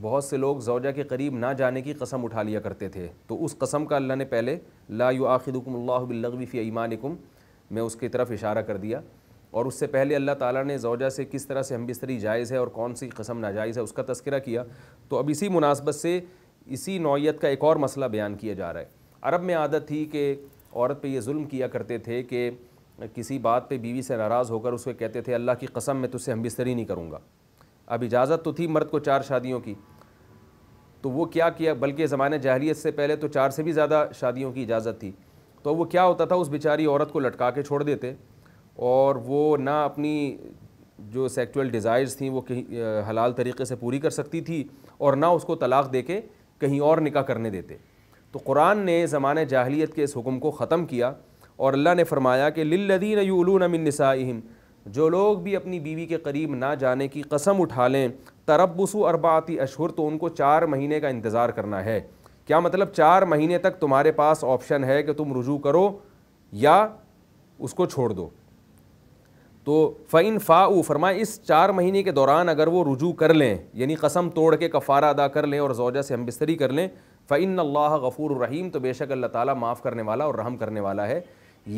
بہت سے لوگ زوجہ کے قریب نہ جانے کی قسم اٹھا لیا کرتے تھے تو اس قسم کا اللہ نے پہلے لا اللہ فی ایمانکم میں اس کی طرف اشارہ کر دیا اور اس سے پہلے اللہ تعالیٰ نے زوجہ سے کس طرح سے ہم بستری جائز ہے اور کون سی قسم ناجائز ہے اس کا تذکرہ کیا تو اب اسی مناسبت سے اسی نوعیت کا ایک اور مسئلہ بیان کیا جا رہا ہے عرب میں عادت تھی کہ عورت پہ یہ ظلم کیا کرتے تھے کہ کسی بات پہ بیوی سے ناراض ہو کر اس کو کہتے تھے اللہ کی قسم میں تجھ سے ہم بستری نہیں کروں گا اب اجازت تو تھی مرد کو چار شادیوں کی تو وہ کیا کیا بلکہ زمانہ جاہلیت سے پہلے تو چار سے بھی زیادہ شادیوں کی اجازت تھی تو وہ کیا ہوتا تھا اس بیچاری عورت کو لٹکا کے چھوڑ دیتے اور وہ نہ اپنی جو سیکچول ڈیزائرز تھیں وہ کہیں حلال طریقے سے پوری کر سکتی تھی اور نہ اس کو طلاق دے کے کہیں اور نکاح کرنے دیتے تو قرآن نے زمانہ جاہلیت کے اس حکم کو ختم کیا اور اللہ نے فرمایا کہ یولون من نسائہم جو لوگ بھی اپنی بیوی کے قریب نہ جانے کی قسم اٹھا لیں تربسو ارباتی اشہر تو ان کو چار مہینے کا انتظار کرنا ہے کیا مطلب چار مہینے تک تمہارے پاس آپشن ہے کہ تم رجوع کرو یا اس کو چھوڑ دو تو فعین فا فرمائے اس چار مہینے کے دوران اگر وہ رجوع کر لیں یعنی قسم توڑ کے کفارہ ادا کر لیں اور زوجہ سے ہم بستری کر لیں فعین اللہ غفور الرحیم تو بے شک اللہ تعالیٰ معاف کرنے والا اور رحم کرنے والا ہے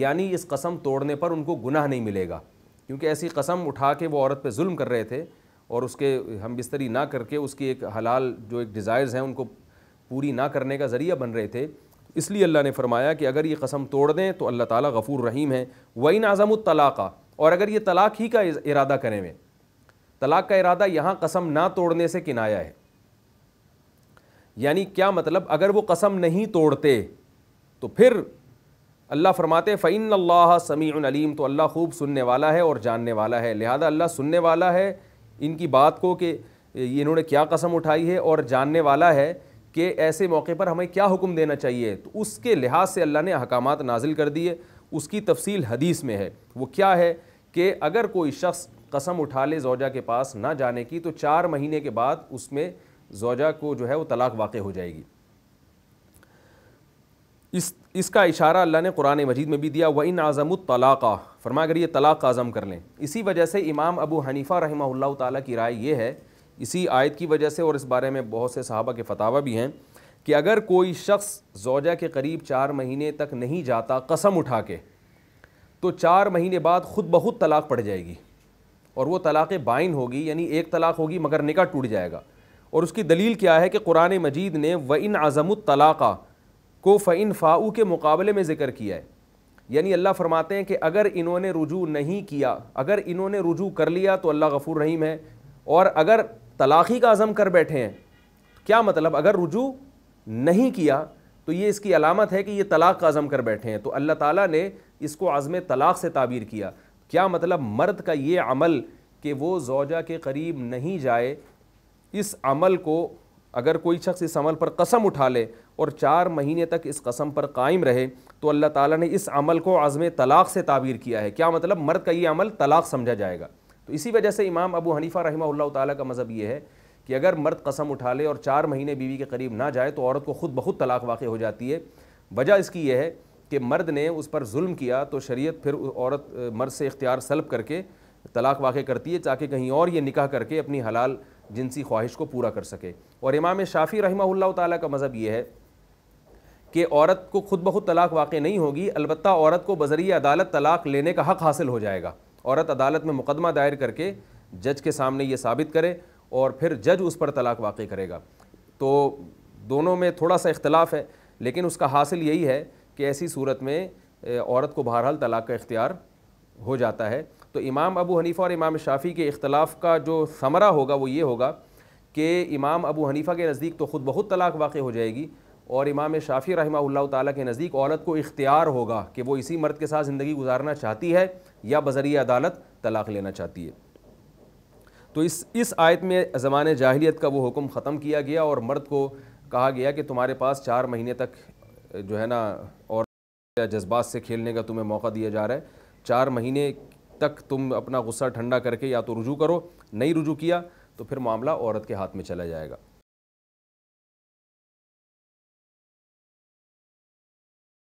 یعنی اس قسم توڑنے پر ان کو گناہ نہیں ملے گا کیونکہ ایسی قسم اٹھا کے وہ عورت پہ ظلم کر رہے تھے اور اس کے ہم بستری نہ کر کے اس کی ایک حلال جو ایک ڈیزائرز ہیں ان کو پوری نہ کرنے کا ذریعہ بن رہے تھے اس لیے اللہ نے فرمایا کہ اگر یہ قسم توڑ دیں تو اللہ تعالیٰ غفور رحیم ہے وعین اعظم الطلاقہ اور اگر یہ طلاق ہی کا ارادہ کریں ہوئے طلاق کا ارادہ یہاں قسم نہ توڑنے سے کنایا ہے یعنی کیا مطلب اگر وہ قسم نہیں توڑتے تو پھر اللہ فرماتے فعین اللہ سمیع علیم تو اللہ خوب سننے والا ہے اور جاننے والا ہے لہذا اللہ سننے والا ہے ان کی بات کو کہ انہوں نے کیا قسم اٹھائی ہے اور جاننے والا ہے کہ ایسے موقع پر ہمیں کیا حکم دینا چاہیے تو اس کے لحاظ سے اللہ نے احکامات نازل کر دیے اس کی تفصیل حدیث میں ہے وہ کیا ہے کہ اگر کوئی شخص قسم اٹھا لے زوجہ کے پاس نہ جانے کی تو چار مہینے کے بعد اس میں زوجہ کو جو ہے وہ طلاق واقع ہو جائے گی اس اس کا اشارہ اللہ نے قرآن مجید میں بھی دیا و ان اعظم الطلاقہ اگر یہ طلاق عظم کر لیں اسی وجہ سے امام ابو حنیفہ رحمہ اللہ تعالیٰ کی رائے یہ ہے اسی آیت کی وجہ سے اور اس بارے میں بہت سے صحابہ کے فتاوہ بھی ہیں کہ اگر کوئی شخص زوجہ کے قریب چار مہینے تک نہیں جاتا قسم اٹھا کے تو چار مہینے بعد خود بہت طلاق پڑ جائے گی اور وہ طلاق بائن ہوگی یعنی ایک طلاق ہوگی مگر نکاح ٹوٹ جائے گا اور اس کی دلیل کیا ہے کہ قرآن مجید نے ان اعظم الطلاقہ کو فاؤ کے مقابلے میں ذکر کیا ہے یعنی اللہ فرماتے ہیں کہ اگر انہوں نے رجوع نہیں کیا اگر انہوں نے رجوع کر لیا تو اللہ غفور رحیم ہے اور اگر طلاقی کا عزم کر بیٹھے ہیں کیا مطلب اگر رجوع نہیں کیا تو یہ اس کی علامت ہے کہ یہ طلاق کا عزم کر بیٹھے ہیں تو اللہ تعالیٰ نے اس کو عزم طلاق سے تعبیر کیا کیا مطلب مرد کا یہ عمل کہ وہ زوجہ کے قریب نہیں جائے اس عمل کو اگر کوئی شخص اس عمل پر قسم اٹھا لے اور چار مہینے تک اس قسم پر قائم رہے تو اللہ تعالیٰ نے اس عمل کو عزم طلاق سے تعبیر کیا ہے کیا مطلب مرد کا یہ عمل طلاق سمجھا جائے گا تو اسی وجہ سے امام ابو حنیفہ رحمہ اللہ تعالیٰ کا مذہب یہ ہے کہ اگر مرد قسم اٹھا لے اور چار مہینے بیوی کے قریب نہ جائے تو عورت کو خود بخود طلاق واقع ہو جاتی ہے وجہ اس کی یہ ہے کہ مرد نے اس پر ظلم کیا تو شریعت پھر عورت مرد سے اختیار سلب کر کے طلاق واقع کرتی ہے تاکہ کہیں اور یہ نکاح کر کے اپنی حلال جنسی خواہش کو پورا کر سکے اور امام شافی رحمہ اللہ تعالیٰ کا مذہب یہ ہے کہ عورت کو خود بخود طلاق واقع نہیں ہوگی البتہ عورت کو بذریعہ عدالت طلاق لینے کا حق حاصل ہو جائے گا عورت عدالت میں مقدمہ دائر کر کے جج کے سامنے یہ ثابت کرے اور پھر جج اس پر طلاق واقع کرے گا تو دونوں میں تھوڑا سا اختلاف ہے لیکن اس کا حاصل یہی ہے کہ ایسی صورت میں عورت کو بہرحال طلاق کا اختیار ہو جاتا ہے تو امام ابو حنیفہ اور امام شافی کے اختلاف کا جو ثمرہ ہوگا وہ یہ ہوگا کہ امام ابو حنیفہ کے نزدیک تو خود بہت طلاق واقع ہو جائے گی اور امام شافی رحمہ اللہ تعالیٰ کے نزدیک عورت کو اختیار ہوگا کہ وہ اسی مرد کے ساتھ زندگی گزارنا چاہتی ہے یا بذریعہ عدالت طلاق لینا چاہتی ہے تو اس اس آیت میں زمان جاہلیت کا وہ حکم ختم کیا گیا اور مرد کو کہا گیا کہ تمہارے پاس چار مہینے تک جو ہے نا اور جذبات سے کھیلنے کا تمہیں موقع دیا جا رہا ہے چار مہینے تک تم اپنا غصہ ٹھنڈا کر کے یا تو رجوع کرو نہیں رجوع کیا تو پھر معاملہ عورت کے ہاتھ میں چلا جائے گا